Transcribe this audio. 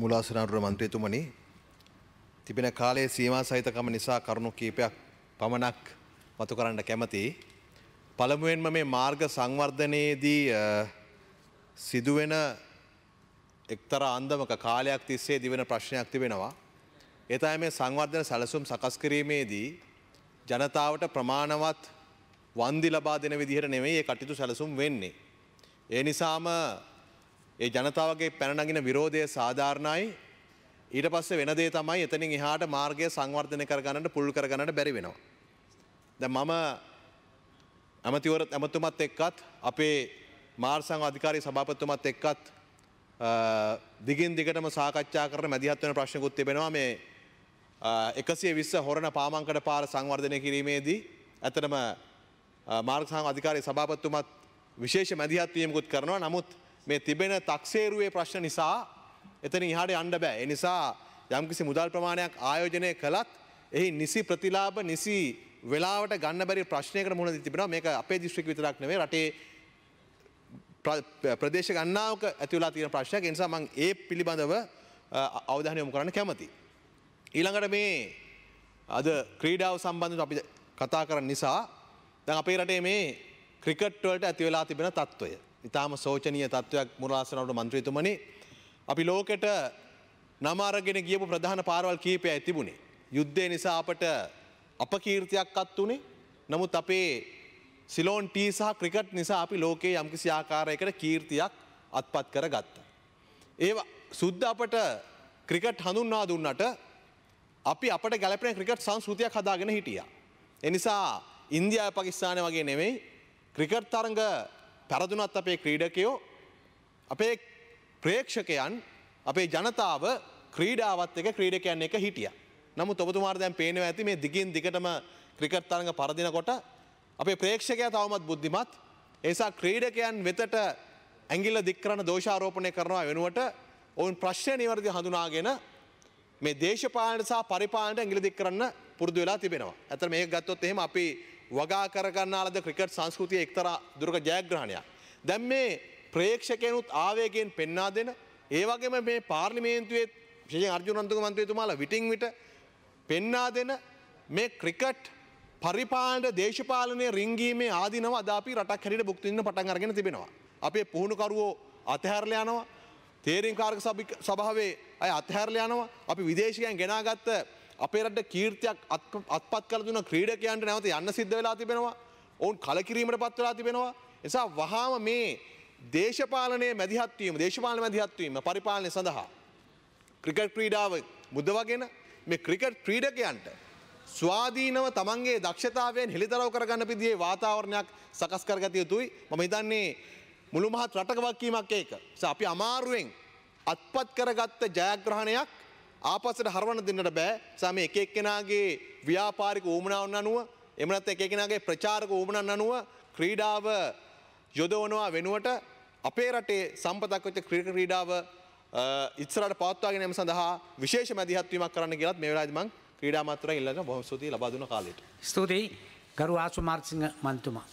මුලාසනාරුව මන්ත්‍රයතුමනි තිබෙන කාලයේ සීමා සහිතකම නිසා කරුණු කීපයක් පමණක් මතු කරන්න කැමති. පළමුුවෙන්ම මේ මාර්ග සංවර්ධනයේදී සිදුවෙන එක්තර අන්දමක කාලයක් තිස්සේ දිවෙන ප්‍රශ්නයක් තිබෙනවා. එතයි මේ සංවර්ධන සැලසුම් සකස් කිරීමේදී ජනතාවට ප්‍රමාණවත් වන්දි ලබා දෙන විදිහට නෙමෙයි ඒ කටයුතු සැලසුම් වෙන්නේ. ඒ නිසාම ඒ ජනතාවගේ පැනනගින විරෝධය සාධාරණයි ඊට පස්සේ වෙන දේ තමයි එතනින් එහාට මාර්ගය සංවර්ධනය කරගන්නට පුල් කරගන්නට බැරි වෙනවා. දැන් මම ඇමතිවර ඇමතුමත් එක්කත් අපේ මාර් සංඝ අධිකාරී සභාපතිතුමත් එක්කත් දිගින් දිගටම සාකච්ඡා කරන මැදිහත් වෙන ප්‍රශ්නකුත් තිබෙනවා මේ එකසිය විස්ස හොරණ පාමංකට පාර සංවර්ධනය කිරීමේදී ඇතනම මාර්ග සංඝ අධිකාරී සභාපතිතුමත් විශේෂ මැදිහත්වීමකුත් කරනවා නමුත් මේ තිබෙන තක්සේරුවේ ප්‍රශ්න නිසා එතන ඉහට අන්ඩ බෑ. එනිසා යම්කිසි මුදල් ප්‍රමාණයක් ආයෝජනය කළත් එහි නිසි ප්‍රතිලාබ නිසි වෙලාට ගන්න බැරි ප්‍රශ්නයක මුණ තිබෙන මේක අපේ දිශ්‍රික විතරක් නෙවේ රටේ ප්‍රදේශ ගන්නාවක ඇතිවලා තියෙන ප්‍රශ්නයක් නිසා මං ඒ පිළිබඳව අවධානය යොමු කරන්න කැමති. ඊළඟට මේ අද ක්‍රීඩාව සම්බන්ධව අපි කතා කරන්න නිසා දැන් අපේ රටේ මේ ක්‍රිකට් වලට ඇති වෙලා තිබෙන తত্ত্বය ඉතාම සෝචනීය තත්ත්වයක් මුරලාසනවට මන්ත්‍රීතුමනි අපි ලෝකෙට නමාරගෙන ගියපු ප්‍රධාන පාරවල් කීපය ඇතිබුණේ. යුද්ධය නිසා අපට අපකීර්තියක් අත් වනේ නමුත් අපේ සිලෝන් ටී සහ ක්‍රිකට් නිසා අපි ලෝකයේ යම්කිසි ආකාරයකට කීර්තියක් අත්පත් කර ගත්ත. ඒ සුද්ධ අපට ක්‍රිකට් හඳුන්වා දුන්නට අපි අපට ගැලපෙන ක්‍රිකට් සංස්කෘතියක් හදාගෙන හිටිය. එනිසා ඉන්දයා පකිස්ානය වගේ නෙවෙයි ක්‍රිකට් තරග පැරදුනත් අපේ ක්‍රීඩකයෝ අපේ ප්‍රේක්ෂකයන් අපේ ජනතාව ක්‍රීඩාවත් එක ක්‍රීඩකයන් එක හිටිය. නමු ඔබතුමාර දැන් පේනව ඇති මේ දිගින් දිගටම ක්‍රිකට් තරඟ පරදිනකොට අපේ ප්‍රේක්ෂකයා තවමත් බුද්ධිමත් ඒසා ක්‍රීඩකයන් වෙතට ඇගිල්ල දික්කරන දෝෂාරෝපණය කරනවා වෙනුවට ඔවුන් ප්‍රශ්නය නිවැරදි හඳුනාගෙන මේ දේශපාලනසා පරිපාලට ඇගිලි දික් කරන්න පුරදු වෙලා තිබෙනවා. ඇතර මේ ගත්තොත් එහෙම අපි වගා කරගන්නාලද ක්‍රිකට් සංස්කෘතිය එක්තර දුරක ජයග්‍රහණයක්. දැම් මේ ප්‍රේක්ෂකයනුත් ආවේගෙන් පෙන්නා දෙන ඒවගේම මේ පාර්ලිමේන්තුවේ ශෂය අර්ජුනන්තුක මන්ත්‍රේතුමාලා විටිං විට පෙන්නා දෙන මේ ක්‍රිකට් පරිපාණ්ඩ දේශපාලනය රිංගීමේ ආදිනව අදාපි රටක් හැරිට බුක්තින්න පටන් අරගෙන තිබෙනවා. අපේ පුහුණුකරුවෝ අතහැරල යනවා තේරෙන් කාර්ක සභාවේ අය අතහැරල යනවා අපි විදේශකයන් ගෙනාගත්ත අපේරට කීර්තියක් අත්පත් කලදුන ක්‍රීඩකයන්ට නැවත යන්න සිද්ධ වෙලා තිබෙනවා ඔවුන් කලකිරීමට පත් වෙලා තිබෙනවා එසා වහාම මේ දේශපාලනය මැදිහත්වීම දේශපාලන මැදිහත්වීම පරිපාලනය සඳහා ක්‍රිකට් ක්‍රීඩාව මුදවගෙන මේ ක්‍රිකට් ක්‍රීඩකයන්ට ස්වාධීනව තමන්ගේ දක්ෂතාවයෙන් හෙළිදරව් කරගන්න පිදිේ වාතාවරණයක් සකස් කරගත යුතුයි මම හිතන්නේ මුළු මහත් රටක වක්කීමක් ඒක. අපි අමාරුවෙන් අත්පත් කරගත්ත ජයග්‍රහණයක් ආපස්සට හරවන්න දෙන්නට බෑ සම එක එක්කෙනගේ ව්‍යාපාරික ඌමනාවන් අනුව එමනත් එක එකෙනගේ ප්‍රචාරක ඌමනන් අනුව ක්‍රීඩාව යොදවනවා වෙනුවට අපේ රටේ සම්පතක්වච්ච ක්‍රීට ක්‍රීඩාව ඉස්සරට පවත්වාගෙන එම සඳහා විශේෂ මැදිහත්වීමක් කරන්න කියලත් මේ වෙලාදිමං ක්‍රීඩාමත්‍ර ඉල්ලන බොහොම සුතියි ලබාදුන කාලයට. ස්තුතියි ගරු ආසු මාර්සිංහ මන්තුමා.